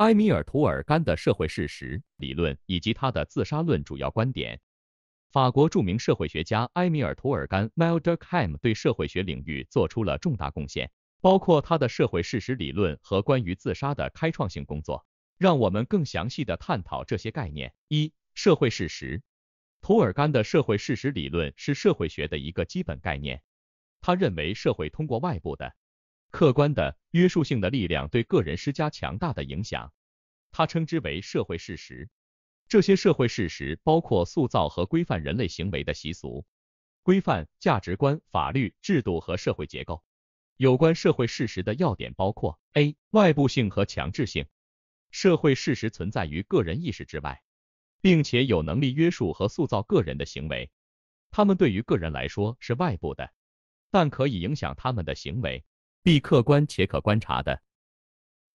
埃米尔·图尔干的社会事实理论以及他的自杀论主要观点。法国著名社会学家埃米尔·图尔干 m i l Durkheim） 对社会学领域做出了重大贡献，包括他的社会事实理论和关于自杀的开创性工作。让我们更详细地探讨这些概念。一、社会事实。图尔干的社会事实理论是社会学的一个基本概念。他认为社会通过外部的客观的约束性的力量对个人施加强大的影响，他称之为社会事实。这些社会事实包括塑造和规范人类行为的习俗、规范、价值观、法律、制度和社会结构。有关社会事实的要点包括：A. 外部性和强制性。社会事实存在于个人意识之外，并且有能力约束和塑造个人的行为。他们对于个人来说是外部的，但可以影响他们的行为。必客观且可观察的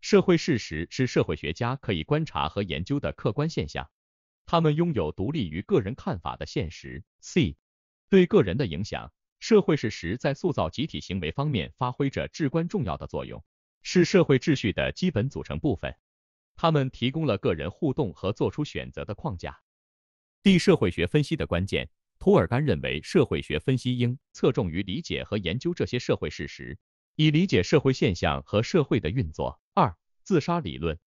社会事实是社会学家可以观察和研究的客观现象，他们拥有独立于个人看法的现实。C 对个人的影响，社会事实在塑造集体行为方面发挥着至关重要的作用，是社会秩序的基本组成部分。他们提供了个人互动和做出选择的框架。D 社会学分析的关键，涂尔干认为社会学分析应侧重于理解和研究这些社会事实。以理解社会现象和社会的运作。二、自杀理论。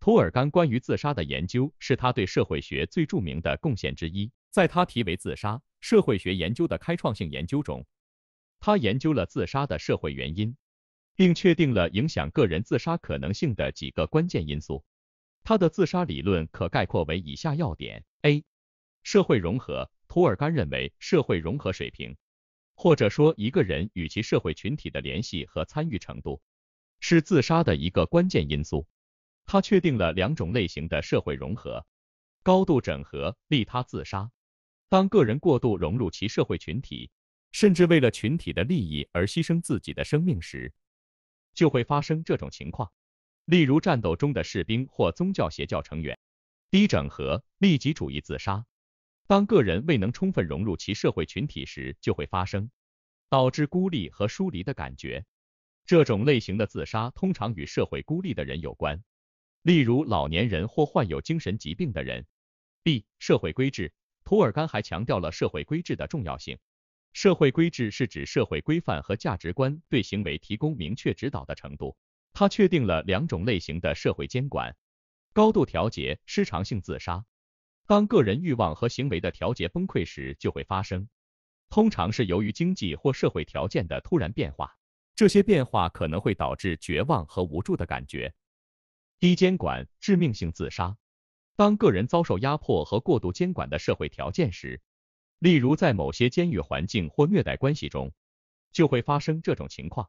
涂尔干关于自杀的研究是他对社会学最著名的贡献之一。在他题为《自杀社会学研究》的开创性研究中，他研究了自杀的社会原因，并确定了影响个人自杀可能性的几个关键因素。他的自杀理论可概括为以下要点：a. 社会融合。涂尔干认为，社会融合水平。或者说，一个人与其社会群体的联系和参与程度，是自杀的一个关键因素。他确定了两种类型的社会融合：高度整合利他自杀，当个人过度融入其社会群体，甚至为了群体的利益而牺牲自己的生命时，就会发生这种情况。例如，战斗中的士兵或宗教邪教成员。低整合利己主义自杀。当个人未能充分融入其社会群体时，就会发生导致孤立和疏离的感觉。这种类型的自杀通常与社会孤立的人有关，例如老年人或患有精神疾病的人。b 社会规制，图尔干还强调了社会规制的重要性。社会规制是指社会规范和价值观对行为提供明确指导的程度。他确定了两种类型的社会监管：高度调节失常性自杀。当个人欲望和行为的调节崩溃时，就会发生。通常是由于经济或社会条件的突然变化，这些变化可能会导致绝望和无助的感觉。低监管致命性自杀，当个人遭受压迫和过度监管的社会条件时，例如在某些监狱环境或虐待关系中，就会发生这种情况。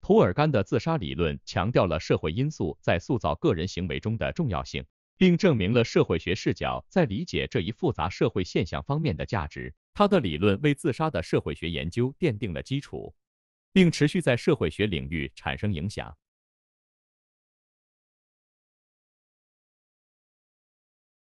图尔干的自杀理论强调了社会因素在塑造个人行为中的重要性。并证明了社会学视角在理解这一复杂社会现象方面的价值。他的理论为自杀的社会学研究奠定了基础，并持续在社会学领域产生影响。